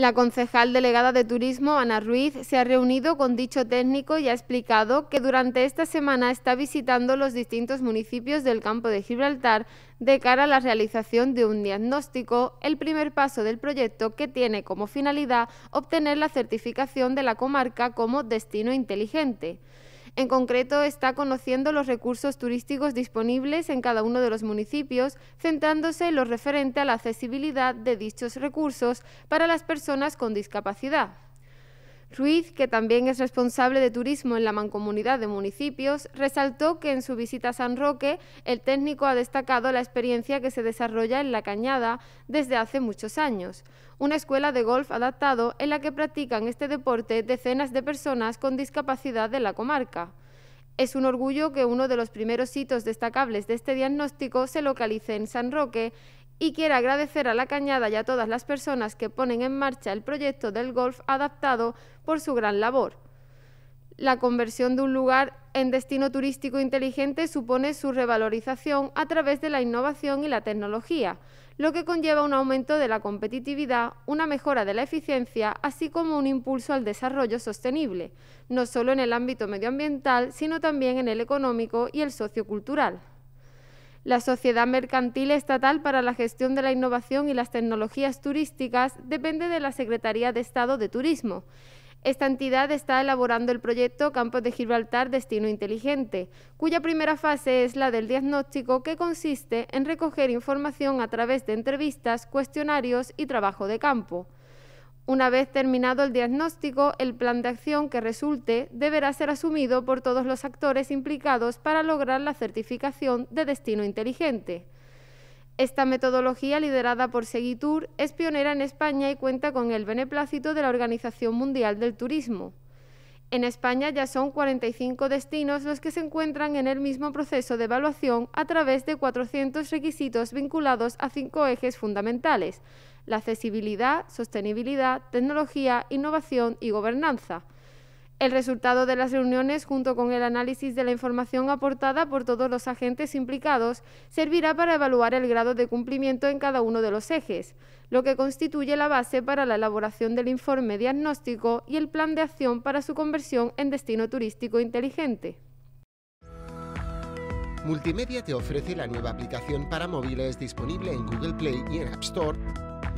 La concejal delegada de Turismo, Ana Ruiz, se ha reunido con dicho técnico y ha explicado que durante esta semana está visitando los distintos municipios del campo de Gibraltar de cara a la realización de un diagnóstico, el primer paso del proyecto que tiene como finalidad obtener la certificación de la comarca como destino inteligente. En concreto, está conociendo los recursos turísticos disponibles en cada uno de los municipios, centrándose en lo referente a la accesibilidad de dichos recursos para las personas con discapacidad. Ruiz, que también es responsable de turismo en la mancomunidad de municipios, resaltó que en su visita a San Roque el técnico ha destacado la experiencia que se desarrolla en la cañada desde hace muchos años, una escuela de golf adaptado en la que practican este deporte decenas de personas con discapacidad de la comarca. Es un orgullo que uno de los primeros hitos destacables de este diagnóstico se localice en San Roque y quiere agradecer a la Cañada y a todas las personas que ponen en marcha el proyecto del golf adaptado por su gran labor. La conversión de un lugar en destino turístico inteligente supone su revalorización a través de la innovación y la tecnología, lo que conlleva un aumento de la competitividad, una mejora de la eficiencia, así como un impulso al desarrollo sostenible, no solo en el ámbito medioambiental, sino también en el económico y el sociocultural la Sociedad Mercantil Estatal para la Gestión de la Innovación y las Tecnologías Turísticas depende de la Secretaría de Estado de Turismo. Esta entidad está elaborando el proyecto Campos de Gibraltar Destino Inteligente, cuya primera fase es la del diagnóstico que consiste en recoger información a través de entrevistas, cuestionarios y trabajo de campo. Una vez terminado el diagnóstico, el plan de acción que resulte deberá ser asumido por todos los actores implicados para lograr la certificación de destino inteligente. Esta metodología, liderada por Seguitur, es pionera en España y cuenta con el beneplácito de la Organización Mundial del Turismo. En España ya son 45 destinos los que se encuentran en el mismo proceso de evaluación a través de 400 requisitos vinculados a cinco ejes fundamentales, la accesibilidad, sostenibilidad, tecnología, innovación y gobernanza. El resultado de las reuniones, junto con el análisis de la información aportada por todos los agentes implicados, servirá para evaluar el grado de cumplimiento en cada uno de los ejes, lo que constituye la base para la elaboración del informe diagnóstico y el plan de acción para su conversión en destino turístico inteligente. Multimedia te ofrece la nueva aplicación para móviles disponible en Google Play y en App Store